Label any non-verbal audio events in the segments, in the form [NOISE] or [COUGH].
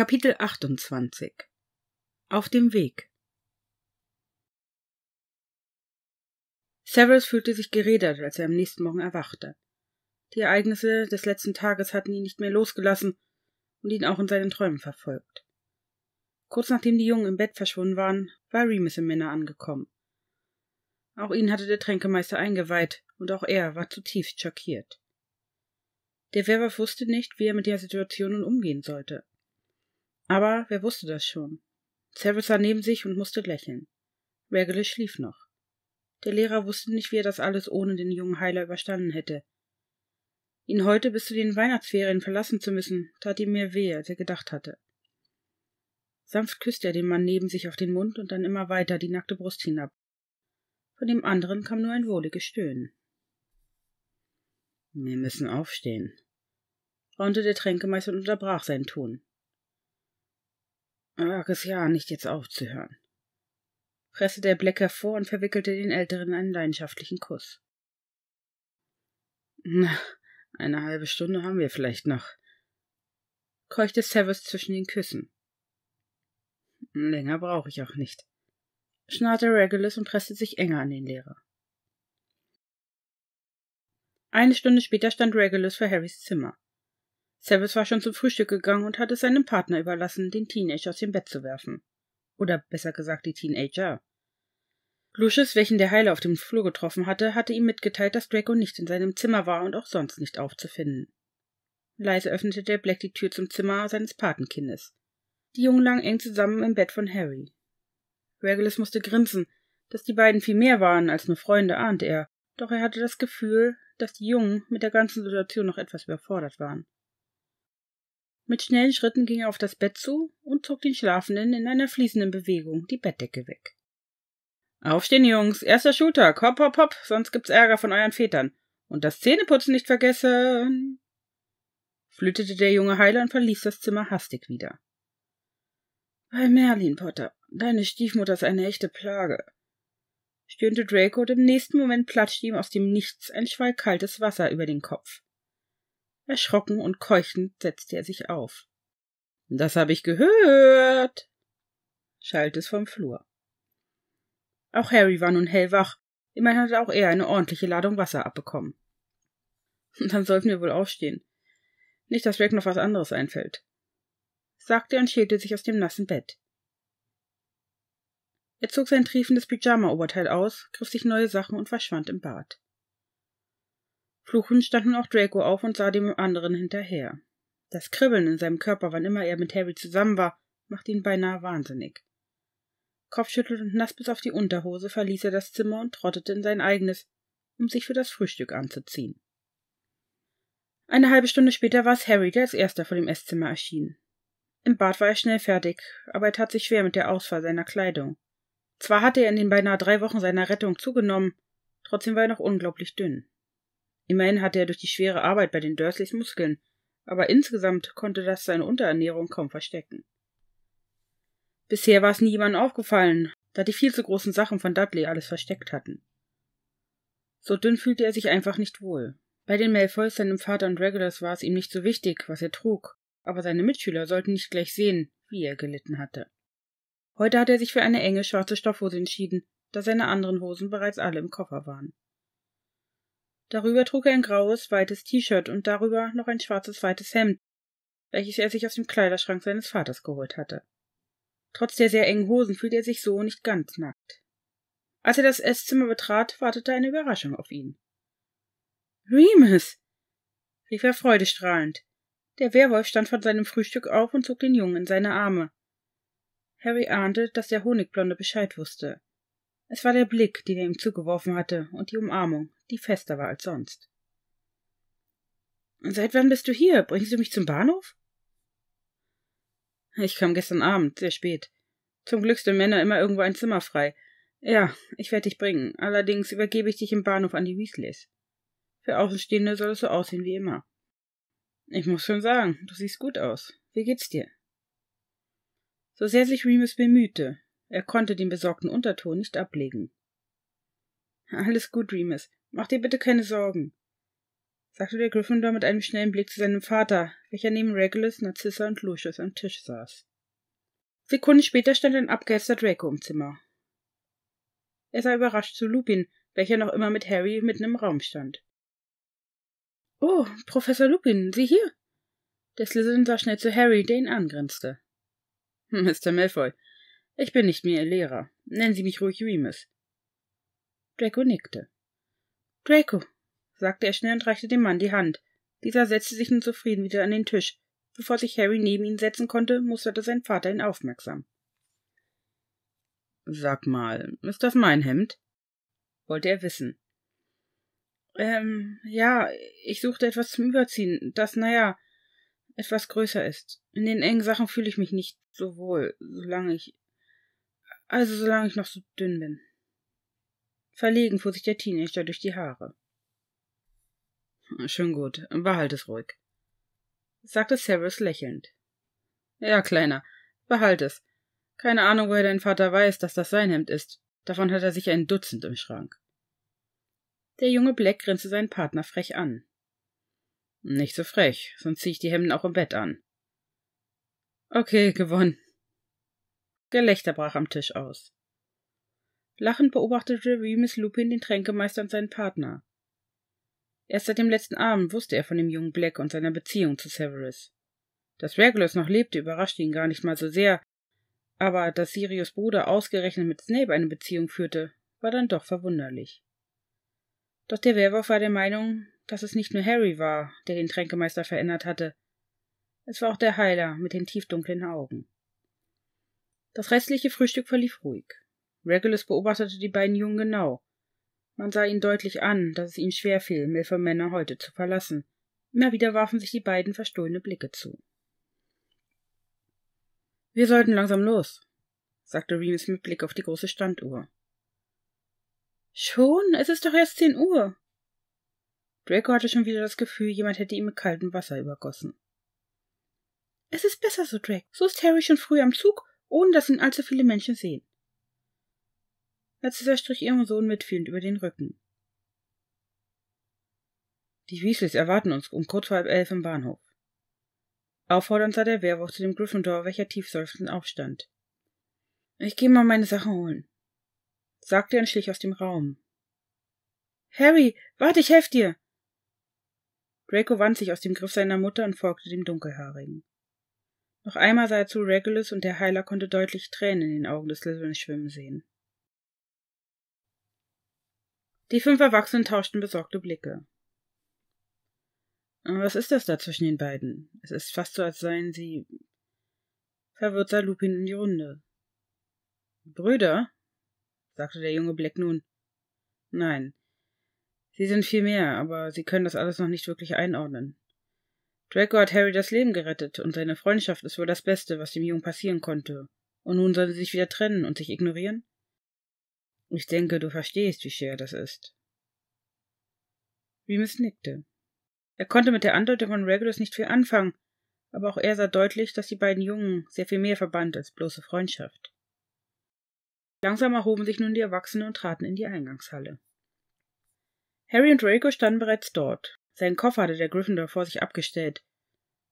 Kapitel 28 Auf dem Weg Severus fühlte sich geredert, als er am nächsten Morgen erwachte. Die Ereignisse des letzten Tages hatten ihn nicht mehr losgelassen und ihn auch in seinen Träumen verfolgt. Kurz nachdem die Jungen im Bett verschwunden waren, war Remus im Männer angekommen. Auch ihn hatte der Tränkemeister eingeweiht, und auch er war zutiefst schockiert. Der Werwolf wusste nicht, wie er mit der Situation nun umgehen sollte. Aber wer wusste das schon? Service sah neben sich und musste lächeln. Wergele schlief noch. Der Lehrer wusste nicht, wie er das alles ohne den jungen Heiler überstanden hätte. Ihn heute bis zu den Weihnachtsferien verlassen zu müssen, tat ihm mehr weh, als er gedacht hatte. Sanft küsste er den Mann neben sich auf den Mund und dann immer weiter die nackte Brust hinab. Von dem anderen kam nur ein wohliges Stöhnen. Wir müssen aufstehen, raunte der Tränkemeister und unterbrach seinen Ton. Wag es ja nicht, jetzt aufzuhören. Presse der Black hervor und verwickelte den Älteren in einen leidenschaftlichen Kuss. Na, eine halbe Stunde haben wir vielleicht noch. Keuchte Severus zwischen den Küssen. Länger brauche ich auch nicht. Schnarrte Regulus und presste sich enger an den Lehrer. Eine Stunde später stand Regulus vor Harrys Zimmer. Service war schon zum Frühstück gegangen und hatte seinem Partner überlassen, den Teenager aus dem Bett zu werfen. Oder besser gesagt die Teenager. Lucius, welchen der Heiler auf dem Flur getroffen hatte, hatte ihm mitgeteilt, dass Draco nicht in seinem Zimmer war und auch sonst nicht aufzufinden. Leise öffnete der Black die Tür zum Zimmer seines Patenkindes. Die Jungen lagen eng zusammen im Bett von Harry. Regulus musste grinsen, dass die beiden viel mehr waren als nur Freunde, ahnte er, doch er hatte das Gefühl, dass die Jungen mit der ganzen Situation noch etwas überfordert waren. Mit schnellen Schritten ging er auf das Bett zu und zog den Schlafenden in einer fließenden Bewegung die Bettdecke weg. Aufstehen, Jungs, erster Schultag, hopp, hopp, hopp, sonst gibt's Ärger von euren Vätern. Und das Zähneputzen nicht vergessen, flötete der junge Heiler und verließ das Zimmer hastig wieder. Bei Merlin, Potter, deine Stiefmutter ist eine echte Plage, stöhnte Draco, und im nächsten Moment platschte ihm aus dem Nichts ein Schwall kaltes Wasser über den Kopf. Erschrocken und keuchend setzte er sich auf. Das habe ich gehört, schallt es vom Flur. Auch Harry war nun hellwach, immerhin hatte auch er eine ordentliche Ladung Wasser abbekommen. [LAUGHS] Dann sollten wir wohl aufstehen. Nicht, dass Rick noch was anderes einfällt, sagte er und schälte sich aus dem nassen Bett. Er zog sein triefendes Pyjama-Oberteil aus, griff sich neue Sachen und verschwand im Bad. Fluchend stand nun auch Draco auf und sah dem anderen hinterher. Das Kribbeln in seinem Körper, wann immer er mit Harry zusammen war, machte ihn beinahe wahnsinnig. Kopfschüttelnd und nass bis auf die Unterhose verließ er das Zimmer und trottete in sein eigenes, um sich für das Frühstück anzuziehen. Eine halbe Stunde später war es Harry, der als erster vor dem Esszimmer erschien. Im Bad war er schnell fertig, aber er tat sich schwer mit der Auswahl seiner Kleidung. Zwar hatte er in den beinahe drei Wochen seiner Rettung zugenommen, trotzdem war er noch unglaublich dünn. Immerhin hatte er durch die schwere Arbeit bei den Dursleys Muskeln, aber insgesamt konnte das seine Unterernährung kaum verstecken. Bisher war es nie jemandem aufgefallen, da die viel zu großen Sachen von Dudley alles versteckt hatten. So dünn fühlte er sich einfach nicht wohl. Bei den Malfoys, seinem Vater und Regulus war es ihm nicht so wichtig, was er trug, aber seine Mitschüler sollten nicht gleich sehen, wie er gelitten hatte. Heute hatte er sich für eine enge schwarze Stoffhose entschieden, da seine anderen Hosen bereits alle im Koffer waren. Darüber trug er ein graues, weites T-Shirt und darüber noch ein schwarzes, weites Hemd, welches er sich aus dem Kleiderschrank seines Vaters geholt hatte. Trotz der sehr engen Hosen fühlte er sich so nicht ganz nackt. Als er das Esszimmer betrat, wartete eine Überraschung auf ihn. Remus! rief er freudestrahlend. Der Werwolf stand von seinem Frühstück auf und zog den Jungen in seine Arme. Harry ahnte, dass der Honigblonde Bescheid wusste. Es war der Blick, den er ihm zugeworfen hatte, und die Umarmung, die fester war als sonst. Seit wann bist du hier? Bringst du mich zum Bahnhof? Ich kam gestern Abend, sehr spät. Zum Glück sind Männer immer irgendwo ein Zimmer frei. Ja, ich werde dich bringen. Allerdings übergebe ich dich im Bahnhof an die Weasleys. Für Außenstehende soll es so aussehen wie immer. Ich muss schon sagen, du siehst gut aus. Wie geht's dir? So sehr sich Remus bemühte, er konnte den besorgten Unterton nicht ablegen. Alles gut, Remus. Mach dir bitte keine Sorgen, sagte der Gryffindor mit einem schnellen Blick zu seinem Vater, welcher neben Regulus, Narcissa und Lucius am Tisch saß. Sekunden später stand ein abgehetzter Draco im Zimmer. Er sah überrascht zu Lupin, welcher noch immer mit Harry mitten im Raum stand. Oh, Professor Lupin, Sie hier? Der Slytherin sah schnell zu Harry, der ihn angrinste. Mr. Malfoy, ich bin nicht mehr Ihr Lehrer. Nennen Sie mich ruhig Remus. Draco nickte. Draco, sagte er schnell und reichte dem Mann die Hand. Dieser setzte sich nun zufrieden wieder an den Tisch. Bevor sich Harry neben ihn setzen konnte, musterte sein Vater ihn aufmerksam. Sag mal, ist das mein Hemd? wollte er wissen. Ähm, ja, ich suchte etwas zum Überziehen, das, naja, etwas größer ist. In den engen Sachen fühle ich mich nicht so wohl, solange ich. Also solange ich noch so dünn bin. Verlegen fuhr sich der Teenager durch die Haare. Hm, Schön gut, behalt es ruhig, sagte Severus lächelnd. Ja, Kleiner, behalt es. Keine Ahnung, woher dein Vater weiß, dass das sein Hemd ist. Davon hat er sicher ein Dutzend im Schrank. Der junge Black grinste seinen Partner frech an. Nicht so frech, sonst zieh ich die Hemden auch im Bett an. Okay, gewonnen. Gelächter brach am Tisch aus. Lachend beobachtete Remus Lupin den Tränkemeister und seinen Partner. Erst seit dem letzten Abend wusste er von dem jungen Black und seiner Beziehung zu Severus. Dass Regulus noch lebte, überraschte ihn gar nicht mal so sehr, aber dass Sirius Bruder ausgerechnet mit Snape eine Beziehung führte, war dann doch verwunderlich. Doch der Werwolf war der Meinung, dass es nicht nur Harry war, der den Tränkemeister verändert hatte. Es war auch der Heiler mit den tiefdunklen Augen. Das restliche Frühstück verlief ruhig. Regulus beobachtete die beiden Jungen genau. Man sah ihnen deutlich an, dass es ihnen schwer fiel, Milfer Männer heute zu verlassen. Immer wieder warfen sich die beiden verstohlene Blicke zu. Wir sollten langsam los, sagte Remus mit Blick auf die große Standuhr. Schon? Es ist doch erst zehn Uhr. Draco hatte schon wieder das Gefühl, jemand hätte ihn mit kaltem Wasser übergossen. Es ist besser so, Drake. So ist Harry schon früh am Zug, ohne dass ihn allzu viele Menschen sehen als dieser strich ihrem Sohn mitfühlend über den Rücken. Die Weasleys erwarten uns um kurz vor halb elf im Bahnhof. Auffordernd sah der Werwolf zu dem Gryffindor, welcher tiefseufzend aufstand. Ich gehe mal meine Sachen holen, sagte er und schlich aus dem Raum. Harry, warte, ich helf dir! Draco wand sich aus dem Griff seiner Mutter und folgte dem Dunkelhaarigen. Noch einmal sah er zu Regulus und der Heiler konnte deutlich Tränen in den Augen des Slytherins schwimmen sehen. Die fünf Erwachsenen tauschten besorgte Blicke. Was ist das da zwischen den beiden? Es ist fast so, als seien sie. Verwirrt sah Lupin in die Runde. Brüder? sagte der junge Black nun. Nein. Sie sind viel mehr, aber sie können das alles noch nicht wirklich einordnen. Draco hat Harry das Leben gerettet und seine Freundschaft ist wohl das Beste, was dem Jungen passieren konnte. Und nun sollen sie sich wieder trennen und sich ignorieren? Ich denke, du verstehst, wie schwer das ist. Remus nickte. Er konnte mit der Andeutung von Regulus nicht viel anfangen, aber auch er sah deutlich, dass die beiden Jungen sehr viel mehr verband als bloße Freundschaft. Langsam erhoben sich nun die Erwachsenen und traten in die Eingangshalle. Harry und Draco standen bereits dort. Seinen Koffer hatte der Gryffindor vor sich abgestellt.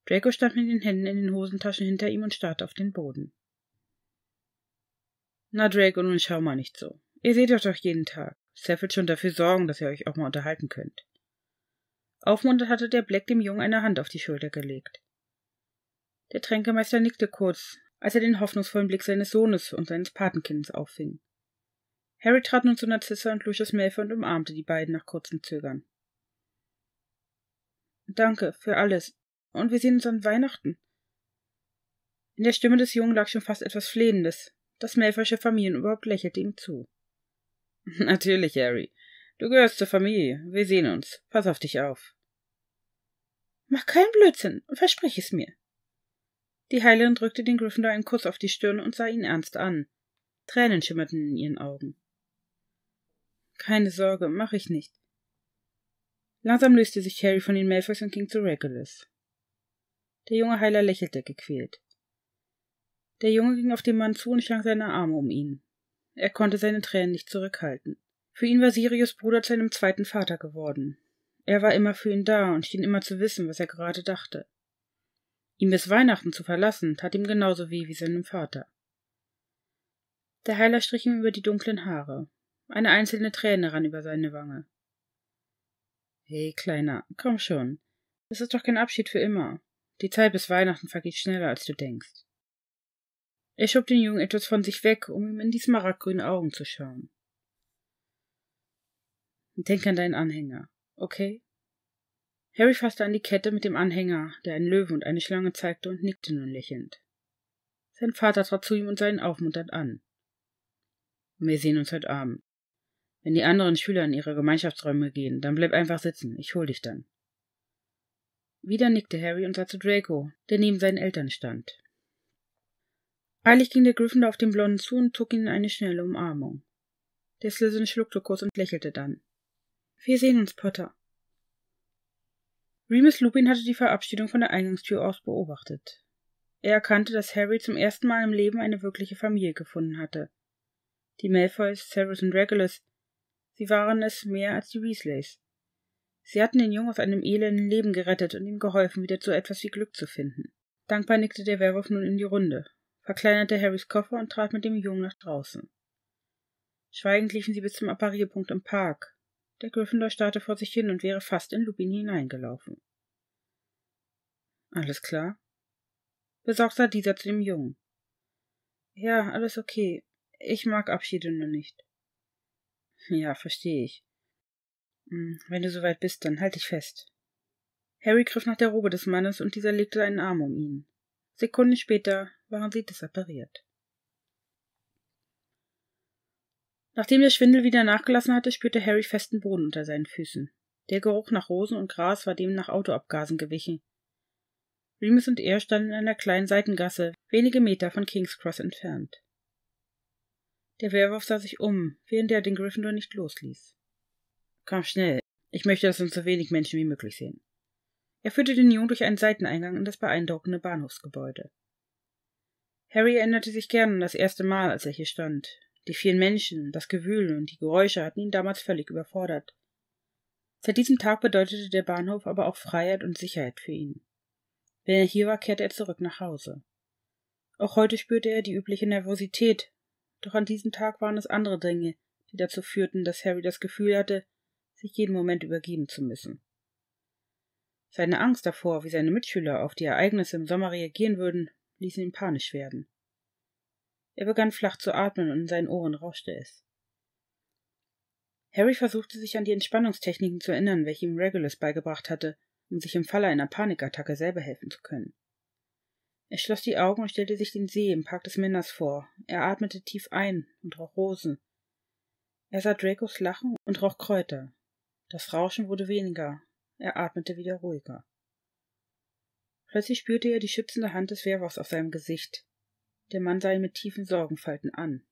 Draco stand mit den Händen in den Hosentaschen hinter ihm und starrte auf den Boden. Na, Draco, nun schau mal nicht so. Ihr seht euch doch jeden Tag. Seth wird schon dafür sorgen, dass ihr euch auch mal unterhalten könnt. Aufmunternd hatte der Black dem Jungen eine Hand auf die Schulter gelegt. Der Tränkemeister nickte kurz, als er den hoffnungsvollen Blick seines Sohnes und seines Patenkindes auffing. Harry trat nun zu Narzissa und Lucius Malfoy und umarmte die beiden nach kurzem Zögern. Danke für alles, und wir sehen uns an Weihnachten. In der Stimme des Jungen lag schon fast etwas Flehendes. Das Malfoysche Familienüberhaupt lächelte ihm zu. [LAUGHS] Natürlich, Harry. Du gehörst zur Familie. Wir sehen uns. Pass auf dich auf. Mach keinen Blödsinn. und Versprich es mir. Die Heilerin drückte den Gryffindor einen Kuss auf die Stirn und sah ihn ernst an. Tränen schimmerten in ihren Augen. Keine Sorge, mach ich nicht. Langsam löste sich Harry von den Malfoys und ging zu Regulus. Der junge Heiler lächelte gequält. Der Junge ging auf den Mann zu und schlang seine Arme um ihn. Er konnte seine Tränen nicht zurückhalten. Für ihn war Sirius Bruder zu einem zweiten Vater geworden. Er war immer für ihn da und schien immer zu wissen, was er gerade dachte. Ihn bis Weihnachten zu verlassen, tat ihm genauso weh wie seinem Vater. Der Heiler strich ihm über die dunklen Haare. Eine einzelne Träne rann über seine Wange. Hey, Kleiner, komm schon. Das ist doch kein Abschied für immer. Die Zeit bis Weihnachten vergeht schneller, als du denkst. Er schob den Jungen etwas von sich weg, um ihm in die smaragdgrünen Augen zu schauen. Denk an deinen Anhänger, okay? Harry fasste an die Kette mit dem Anhänger, der einen Löwen und eine Schlange zeigte, und nickte nun lächelnd. Sein Vater trat zu ihm und sah ihn aufmunternd an. Wir sehen uns heute Abend. Wenn die anderen Schüler in ihre Gemeinschaftsräume gehen, dann bleib einfach sitzen, ich hol dich dann. Wieder nickte Harry und sah zu Draco, der neben seinen Eltern stand. Eilig ging der Gryffindor auf den Blonden zu und zog ihn in eine schnelle Umarmung. Der Slytherin schluckte kurz und lächelte dann. Wir sehen uns, Potter. Remus Lupin hatte die Verabschiedung von der Eingangstür aus beobachtet. Er erkannte, dass Harry zum ersten Mal im Leben eine wirkliche Familie gefunden hatte. Die Malfoys, Severus und Regulus, sie waren es mehr als die Weasleys. Sie hatten den Jungen aus einem elenden Leben gerettet und ihm geholfen, wieder zu etwas wie Glück zu finden. Dankbar nickte der Werwolf nun in die Runde verkleinerte Harrys Koffer und trat mit dem Jungen nach draußen. Schweigend liefen sie bis zum Apparierpunkt im Park. Der Gryffindor starrte vor sich hin und wäre fast in Lupin hineingelaufen. Alles klar? Besorgt sah dieser zu dem Jungen. Ja, alles okay. Ich mag Abschiede nur nicht. Ja, verstehe ich. Hm, wenn du soweit bist, dann halt dich fest. Harry griff nach der Robe des Mannes und dieser legte einen Arm um ihn. Sekunden später waren sie disappariert. Nachdem der Schwindel wieder nachgelassen hatte, spürte Harry festen Boden unter seinen Füßen. Der Geruch nach Rosen und Gras war dem nach Autoabgasen gewichen. Remus und er standen in einer kleinen Seitengasse, wenige Meter von King's Cross entfernt. Der Werwolf sah sich um, während er den Gryffindor nicht losließ. Komm schnell, ich möchte, dass uns so wenig Menschen wie möglich sehen. Er führte den Jungen durch einen Seiteneingang in das beeindruckende Bahnhofsgebäude. Harry erinnerte sich gern an das erste Mal, als er hier stand. Die vielen Menschen, das Gewühl und die Geräusche hatten ihn damals völlig überfordert. Seit diesem Tag bedeutete der Bahnhof aber auch Freiheit und Sicherheit für ihn. Wenn er hier war, kehrte er zurück nach Hause. Auch heute spürte er die übliche Nervosität, doch an diesem Tag waren es andere Dinge, die dazu führten, dass Harry das Gefühl hatte, sich jeden Moment übergeben zu müssen. Seine Angst davor, wie seine Mitschüler auf die Ereignisse im Sommer reagieren würden, ließ ihn panisch werden. Er begann flach zu atmen und in seinen Ohren rauschte es. Harry versuchte sich an die Entspannungstechniken zu erinnern, welche ihm Regulus beigebracht hatte, um sich im Falle einer Panikattacke selber helfen zu können. Er schloss die Augen und stellte sich den See im Park des Minners vor. Er atmete tief ein und roch Rosen. Er sah Dracos Lachen und roch Kräuter. Das Rauschen wurde weniger, er atmete wieder ruhiger. Plötzlich spürte er die schützende Hand des Werwolfs auf seinem Gesicht. Der Mann sah ihn mit tiefen Sorgenfalten an.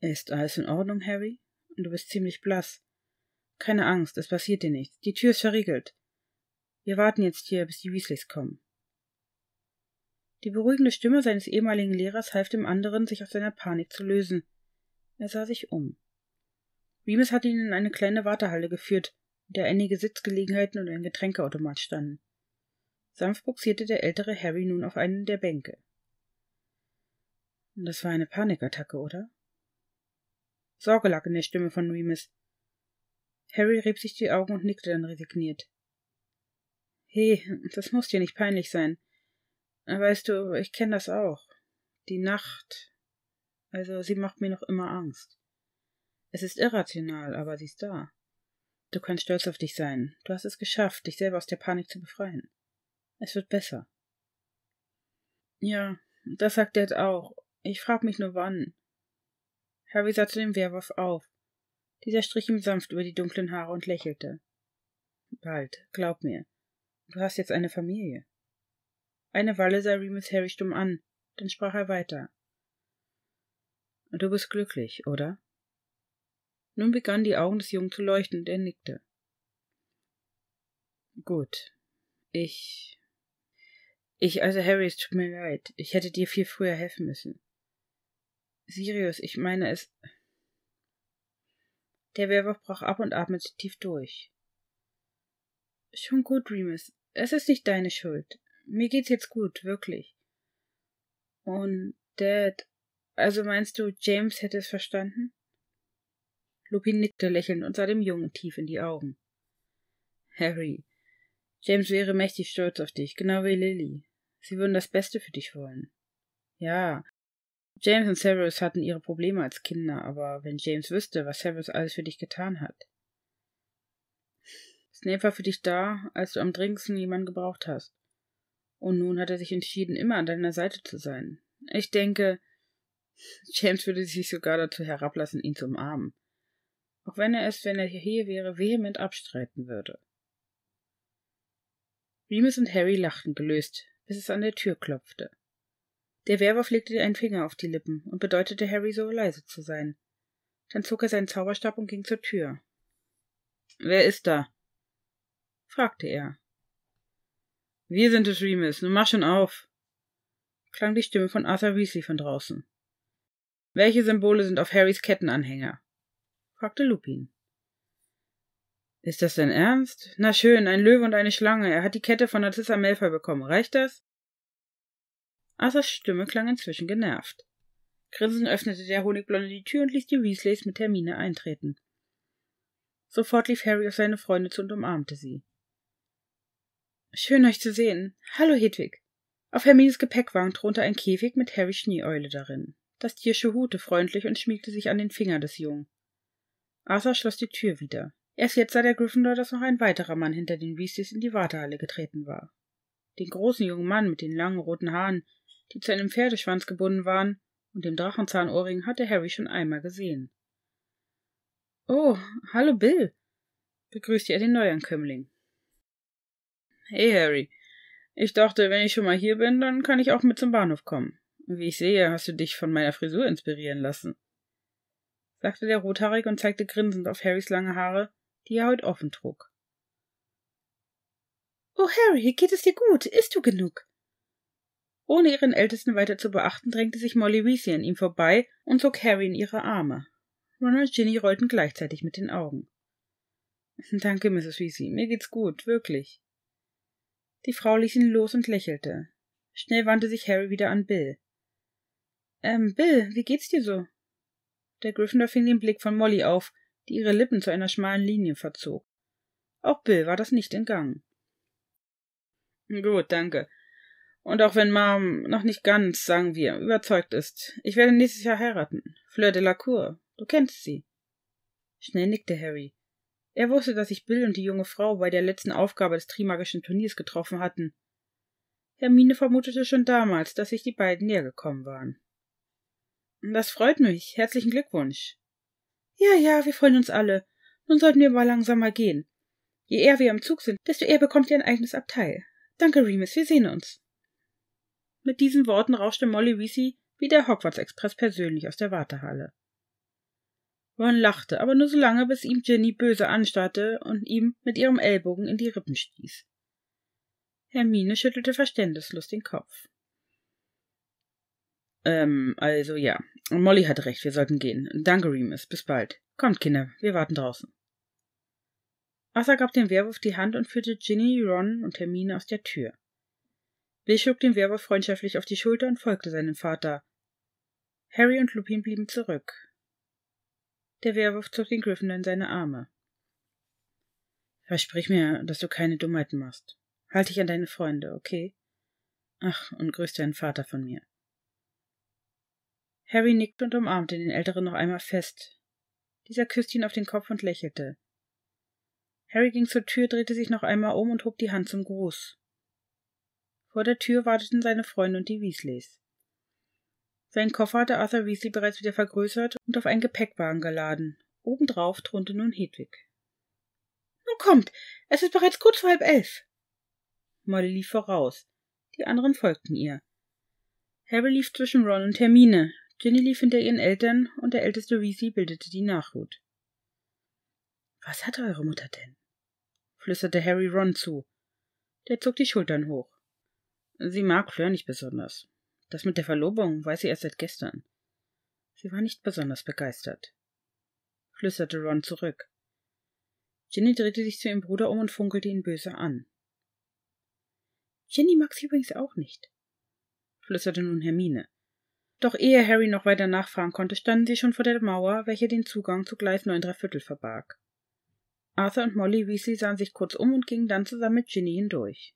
Ist alles in Ordnung, Harry? Du bist ziemlich blass. Keine Angst, es passiert dir nichts. Die Tür ist verriegelt. Wir warten jetzt hier, bis die Weasleys kommen. Die beruhigende Stimme seines ehemaligen Lehrers half dem anderen, sich aus seiner Panik zu lösen. Er sah sich um. Remus hatte ihn in eine kleine Wartehalle geführt, in der einige Sitzgelegenheiten und ein Getränkeautomat standen. Sanft buxierte der ältere Harry nun auf einen der Bänke. Das war eine Panikattacke, oder? Sorge lag in der Stimme von Remus. Harry rieb sich die Augen und nickte dann resigniert. He, das muss dir nicht peinlich sein. Weißt du, ich kenne das auch. Die Nacht. Also, sie macht mir noch immer Angst. Es ist irrational, aber sie ist da. Du kannst stolz auf dich sein. Du hast es geschafft, dich selber aus der Panik zu befreien. Es wird besser. Ja, das sagt Dad auch. Ich frag mich nur wann. Harry sah zu dem Werwolf auf. Dieser strich ihm sanft über die dunklen Haare und lächelte. Bald, glaub mir. Du hast jetzt eine Familie. Eine Weile sah Remus Harry stumm an, dann sprach er weiter. Du bist glücklich, oder? Nun begannen die Augen des Jungen zu leuchten und er nickte. Gut. Ich. Ich, also Harry, es tut mir leid. Ich hätte dir viel früher helfen müssen. Sirius, ich meine es. Der Werwolf brach ab und atmete tief durch. Schon gut, Remus. Es ist nicht deine Schuld. Mir geht's jetzt gut, wirklich. Und Dad, also meinst du, James hätte es verstanden? Lupin nickte lächelnd und sah dem Jungen tief in die Augen. Harry, James wäre mächtig stolz auf dich, genau wie Lily. Sie würden das Beste für dich wollen. Ja, James und Severus hatten ihre Probleme als Kinder, aber wenn James wüsste, was Severus alles für dich getan hat. Snape war für dich da, als du am dringendsten jemanden gebraucht hast. Und nun hat er sich entschieden, immer an deiner Seite zu sein. Ich denke, James würde sich sogar dazu herablassen, ihn zu umarmen auch wenn er es, wenn er hier wäre, vehement abstreiten würde. Remus und Harry lachten gelöst, bis es an der Tür klopfte. Der Werwolf legte einen Finger auf die Lippen und bedeutete Harry, so leise zu sein. Dann zog er seinen Zauberstab und ging zur Tür. Wer ist da? fragte er. Wir sind es, Remus. Nun mach schon auf, klang die Stimme von Arthur Weasley von draußen. Welche Symbole sind auf Harrys Kettenanhänger? fragte Lupin. Ist das denn ernst? Na schön, ein Löwe und eine Schlange. Er hat die Kette von Narcissa Melfer bekommen. Reicht das? Assas Stimme klang inzwischen genervt. Grinsend öffnete der Honigblonde die Tür und ließ die Weasleys mit Hermine eintreten. Sofort lief Harry auf seine Freunde zu und umarmte sie. Schön, euch zu sehen. Hallo, Hedwig. Auf Hermines Gepäckwagen thronte ein Käfig mit Harrys Schneeeule darin. Das Tier schuhute freundlich und schmiegte sich an den Finger des Jungen. Arthur schloss die Tür wieder. Erst jetzt sah der Gryffindor, dass noch ein weiterer Mann hinter den Weasleys in die Wartehalle getreten war. Den großen jungen Mann mit den langen roten Haaren, die zu einem Pferdeschwanz gebunden waren, und dem Drachenzahnohrring hatte Harry schon einmal gesehen. Oh, hallo Bill, begrüßte er den Neuankömmling. Hey Harry, ich dachte, wenn ich schon mal hier bin, dann kann ich auch mit zum Bahnhof kommen. Wie ich sehe, hast du dich von meiner Frisur inspirieren lassen sagte der Rothaarige und zeigte grinsend auf Harrys lange Haare, die er heute offen trug. Oh, Harry, geht es dir gut? Isst du genug? Ohne ihren Ältesten weiter zu beachten, drängte sich Molly Weasley an ihm vorbei und zog Harry in ihre Arme. Ron und Ginny rollten gleichzeitig mit den Augen. [LAUGHS] Danke, Mrs. Weasley, mir geht's gut, wirklich. Die Frau ließ ihn los und lächelte. Schnell wandte sich Harry wieder an Bill. Ähm, Bill, wie geht's dir so? Der Gryffindor fing den Blick von Molly auf, die ihre Lippen zu einer schmalen Linie verzog. Auch Bill war das nicht entgangen. Gut, danke. Und auch wenn Mom noch nicht ganz, sagen wir, überzeugt ist, ich werde nächstes Jahr heiraten. Fleur de la Cour. Du kennst sie. Schnell nickte Harry. Er wusste, dass sich Bill und die junge Frau bei der letzten Aufgabe des Trimagischen Turniers getroffen hatten. Hermine vermutete schon damals, dass sich die beiden näher gekommen waren. Das freut mich. Herzlichen Glückwunsch. Ja, ja, wir freuen uns alle. Nun sollten wir mal langsamer gehen. Je eher wir im Zug sind, desto eher bekommt ihr ein eigenes Abteil. Danke, Remus, wir sehen uns. Mit diesen Worten rauschte Molly Weasley wie der Hogwarts-Express persönlich aus der Wartehalle. Ron lachte, aber nur so lange, bis ihm Ginny böse anstarrte und ihm mit ihrem Ellbogen in die Rippen stieß. Hermine schüttelte verständnislos den Kopf. Ähm, also ja. Molly hat recht, wir sollten gehen. Danke, Remus. Bis bald. Kommt, Kinder, wir warten draußen. Arthur gab dem Werwolf die Hand und führte Ginny, Ron und Hermine aus der Tür. Bill schlug dem Werwolf freundschaftlich auf die Schulter und folgte seinem Vater. Harry und Lupin blieben zurück. Der Werwolf zog den Gryffindor in seine Arme. Versprich mir, dass du keine Dummheiten machst. Halt dich an deine Freunde, okay? Ach, und grüß deinen Vater von mir. Harry nickte und umarmte den Älteren noch einmal fest. Dieser küsste ihn auf den Kopf und lächelte. Harry ging zur Tür, drehte sich noch einmal um und hob die Hand zum Gruß. Vor der Tür warteten seine Freunde und die Weasleys. Seinen Koffer hatte Arthur Weasley bereits wieder vergrößert und auf einen Gepäckwagen geladen. Obendrauf thronte nun Hedwig. Nun kommt, es ist bereits kurz vor halb elf. Molly lief voraus. Die anderen folgten ihr. Harry lief zwischen Ron und Hermine. Ginny lief hinter ihren Eltern und der älteste Weasley bildete die Nachhut. Was hat eure Mutter denn? flüsterte Harry Ron zu. Der zog die Schultern hoch. Sie mag Fleur nicht besonders. Das mit der Verlobung weiß sie erst seit gestern. Sie war nicht besonders begeistert, flüsterte Ron zurück. Ginny drehte sich zu ihrem Bruder um und funkelte ihn böse an. Ginny mag sie übrigens auch nicht, flüsterte nun Hermine. Doch ehe Harry noch weiter nachfragen konnte, standen sie schon vor der Mauer, welche den Zugang zu Gleis 9 Dreiviertel verbarg. Arthur und Molly Weasley sahen sich kurz um und gingen dann zusammen mit Ginny hindurch.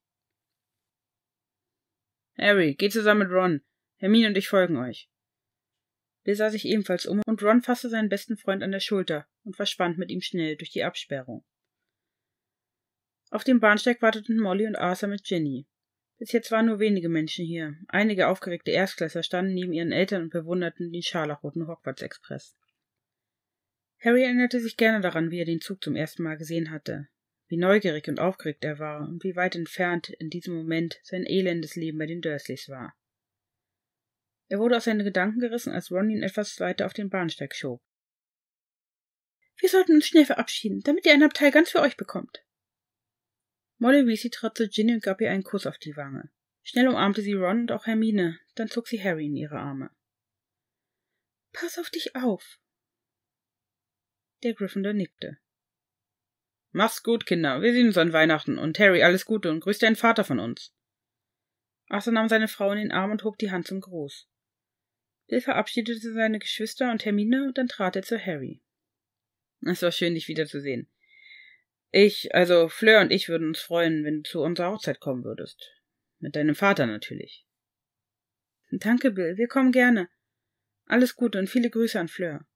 Harry, geh zusammen mit Ron. Hermine und ich folgen euch. Bill sah sich ebenfalls um und Ron fasste seinen besten Freund an der Schulter und verschwand mit ihm schnell durch die Absperrung. Auf dem Bahnsteig warteten Molly und Arthur mit Ginny. Bis jetzt waren nur wenige Menschen hier. Einige aufgeregte Erstklässler standen neben ihren Eltern und bewunderten den scharlachroten Hogwarts-Express. Harry erinnerte sich gerne daran, wie er den Zug zum ersten Mal gesehen hatte, wie neugierig und aufgeregt er war und wie weit entfernt in diesem Moment sein elendes Leben bei den Dursleys war. Er wurde aus seinen Gedanken gerissen, als Ron ihn etwas weiter auf den Bahnsteig schob. Wir sollten uns schnell verabschieden, damit ihr ein Abteil ganz für euch bekommt. Molly Weasley trat zu Ginny und gab ihr einen Kuss auf die Wange. Schnell umarmte sie Ron und auch Hermine, dann zog sie Harry in ihre Arme. Pass auf dich auf! Der Gryffindor nickte. Mach's gut, Kinder. Wir sehen uns an Weihnachten. Und Harry, alles Gute und grüß deinen Vater von uns. Arthur nahm seine Frau in den Arm und hob die Hand zum Gruß. Bill verabschiedete seine Geschwister und Hermine und dann trat er zu Harry. Es war schön, dich wiederzusehen. Ich, also Fleur und ich würden uns freuen, wenn du zu unserer Hochzeit kommen würdest. Mit deinem Vater natürlich. Danke, Bill, wir kommen gerne. Alles Gute und viele Grüße an Fleur.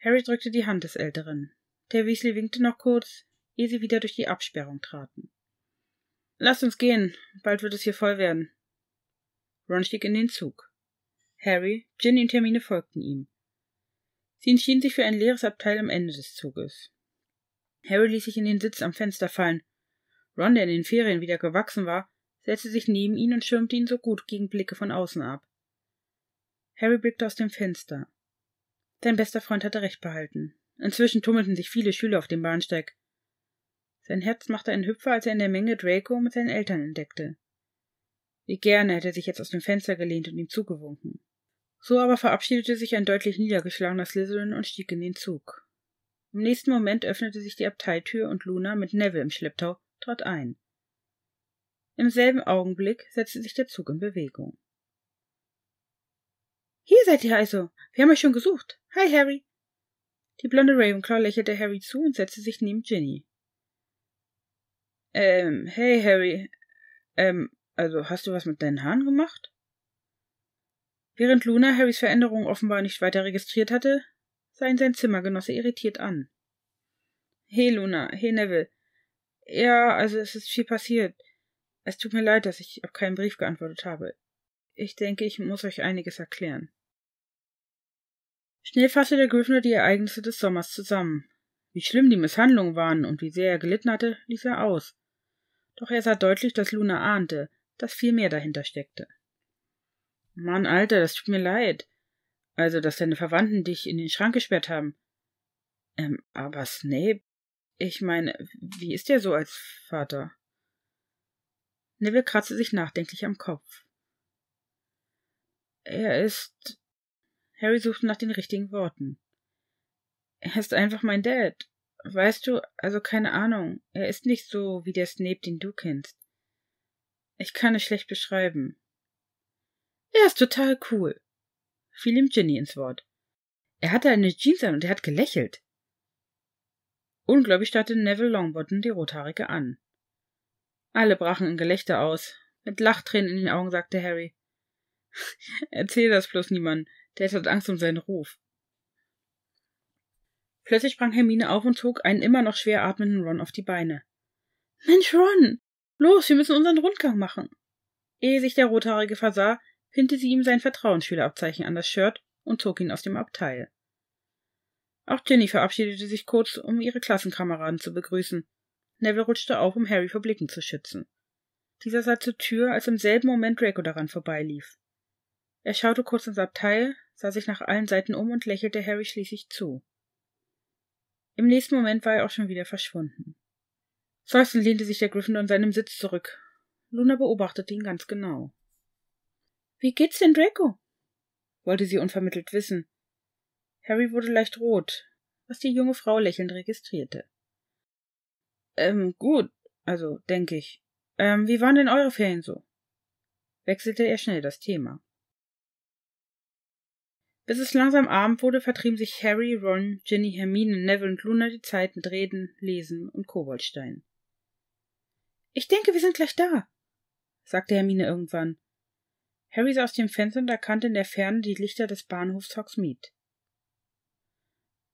Harry drückte die Hand des Älteren. Der Weasley winkte noch kurz, ehe sie wieder durch die Absperrung traten. Lasst uns gehen, bald wird es hier voll werden. Ron stieg in den Zug. Harry, Ginny und Termine folgten ihm. Sie entschieden sich für ein leeres Abteil am Ende des Zuges. Harry ließ sich in den Sitz am Fenster fallen. Ron, der in den Ferien wieder gewachsen war, setzte sich neben ihn und schirmte ihn so gut gegen Blicke von außen ab. Harry blickte aus dem Fenster. Sein bester Freund hatte recht behalten. Inzwischen tummelten sich viele Schüler auf dem Bahnsteig. Sein Herz machte einen Hüpfer, als er in der Menge Draco mit seinen Eltern entdeckte. Wie gerne hätte er sich jetzt aus dem Fenster gelehnt und ihm zugewunken. So aber verabschiedete sich ein deutlich niedergeschlagener Slytherin und stieg in den Zug. Im nächsten Moment öffnete sich die Abteitür und Luna mit Neville im Schlepptau trat ein. Im selben Augenblick setzte sich der Zug in Bewegung. Hier seid ihr also. Wir haben euch schon gesucht. Hi, Harry. Die blonde Ravenclaw lächelte Harry zu und setzte sich neben Ginny. Ähm, hey, Harry. Ähm, also hast du was mit deinen Haaren gemacht? Während Luna Harrys Veränderung offenbar nicht weiter registriert hatte, sah ihn sein Zimmergenosse irritiert an. He, Luna, he, Neville. Ja, also es ist viel passiert. Es tut mir leid, dass ich auf keinen Brief geantwortet habe. Ich denke, ich muss euch einiges erklären. Schnell fasste der Gryffindor die Ereignisse des Sommers zusammen. Wie schlimm die Misshandlungen waren und wie sehr er gelitten hatte, ließ er aus. Doch er sah deutlich, dass Luna ahnte, dass viel mehr dahinter steckte. Mann, Alter, das tut mir leid. Also, dass deine Verwandten dich in den Schrank gesperrt haben. Ähm, aber Snape, ich meine, wie ist der so als Vater? Neville kratzte sich nachdenklich am Kopf. Er ist. Harry suchte nach den richtigen Worten. Er ist einfach mein Dad. Weißt du, also keine Ahnung. Er ist nicht so wie der Snape, den du kennst. Ich kann es schlecht beschreiben. Er ist total cool fiel ihm Ginny ins Wort. Er hatte eine Jeans an und er hat gelächelt. Ungläubig starrte Neville Longbottom die Rothaarige an. Alle brachen in Gelächter aus. Mit Lachtränen in den Augen sagte Harry. [LAUGHS] Erzähl das bloß niemandem. Der hat Angst um seinen Ruf. Plötzlich sprang Hermine auf und zog einen immer noch schwer atmenden Ron auf die Beine. Mensch, Ron! Los, wir müssen unseren Rundgang machen! Ehe sich der Rothaarige versah, pinnte sie ihm sein Vertrauensschülerabzeichen an das Shirt und zog ihn aus dem Abteil. Auch Ginny verabschiedete sich kurz, um ihre Klassenkameraden zu begrüßen. Neville rutschte auf, um Harry vor Blicken zu schützen. Dieser sah zur Tür, als im selben Moment Draco daran vorbeilief. Er schaute kurz ins Abteil, sah sich nach allen Seiten um und lächelte Harry schließlich zu. Im nächsten Moment war er auch schon wieder verschwunden. Seufzend lehnte sich der Gryffindor in seinem Sitz zurück. Luna beobachtete ihn ganz genau. Wie geht's denn Draco? wollte sie unvermittelt wissen. Harry wurde leicht rot, was die junge Frau lächelnd registrierte. Ähm, gut, also, denke ich. Ähm, wie waren denn eure Ferien so? wechselte er schnell das Thema. Bis es langsam Abend wurde, vertrieben sich Harry, Ron, Ginny, Hermine, Neville und Luna die Zeit mit Reden, Lesen und Koboldstein. Ich denke, wir sind gleich da, sagte Hermine irgendwann. Harry sah aus dem Fenster und erkannte in der Ferne die Lichter des Bahnhofs Hogsmeade.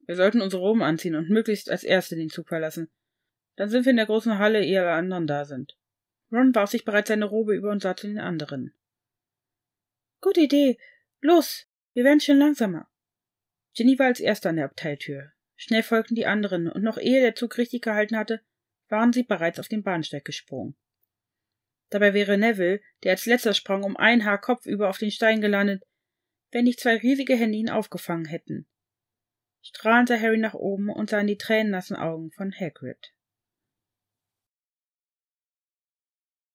Wir sollten unsere Roben anziehen und möglichst als Erste den Zug verlassen. Dann sind wir in der großen Halle, ehe alle anderen da sind. Ron warf sich bereits seine Robe über und sah zu den anderen. Gute Idee. Los, wir werden schon langsamer. Ginny war als Erste an der Abteiltür. Schnell folgten die anderen, und noch ehe der Zug richtig gehalten hatte, waren sie bereits auf den Bahnsteig gesprungen. Dabei wäre Neville, der als letzter sprang, um ein Haar kopfüber auf den Stein gelandet, wenn nicht zwei riesige Hände ihn aufgefangen hätten. Strahlend sah Harry nach oben und sah in die tränennassen Augen von Hagrid.